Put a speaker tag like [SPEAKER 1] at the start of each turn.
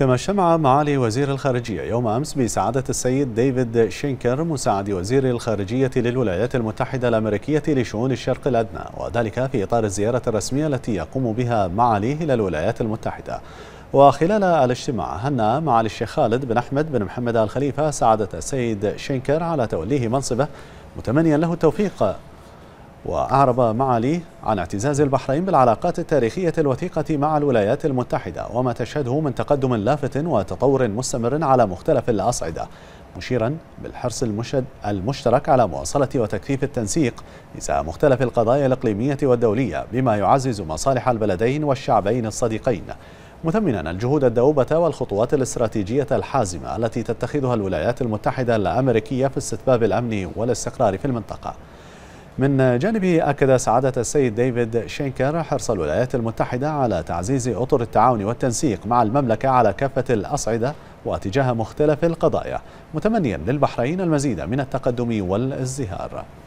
[SPEAKER 1] كما شمع معالي وزير الخارجية يوم أمس بسعادة السيد ديفيد شينكر مساعد وزير الخارجية للولايات المتحدة الأمريكية لشؤون الشرق الأدنى وذلك في إطار الزيارة الرسمية التي يقوم بها معاليه إلى الولايات المتحدة وخلال الاجتماع هنأ معالي الشيخ خالد بن أحمد بن محمد آل خليفة سعادة السيد شينكر على توليه منصبه متمنيا له التوفيق وأعرب معالي عن اعتزاز البحرين بالعلاقات التاريخية الوثيقة مع الولايات المتحدة وما تشهده من تقدم لافت وتطور مستمر على مختلف الأصعدة مشيرا بالحرص المشد المشترك على مواصلة وتكثيف التنسيق إزاء مختلف القضايا الإقليمية والدولية بما يعزز مصالح البلدين والشعبين الصديقين مثمنا الجهود الدؤوبة والخطوات الاستراتيجية الحازمة التي تتخذها الولايات المتحدة الأمريكية في استتباب الأمن والاستقرار في المنطقة من جانبه أكد سعادة السيد ديفيد شينكر حرص الولايات المتحدة على تعزيز أطر التعاون والتنسيق مع المملكة على كافة الأصعدة واتجاه مختلف القضايا متمنيا للبحرين المزيد من التقدم والازدهار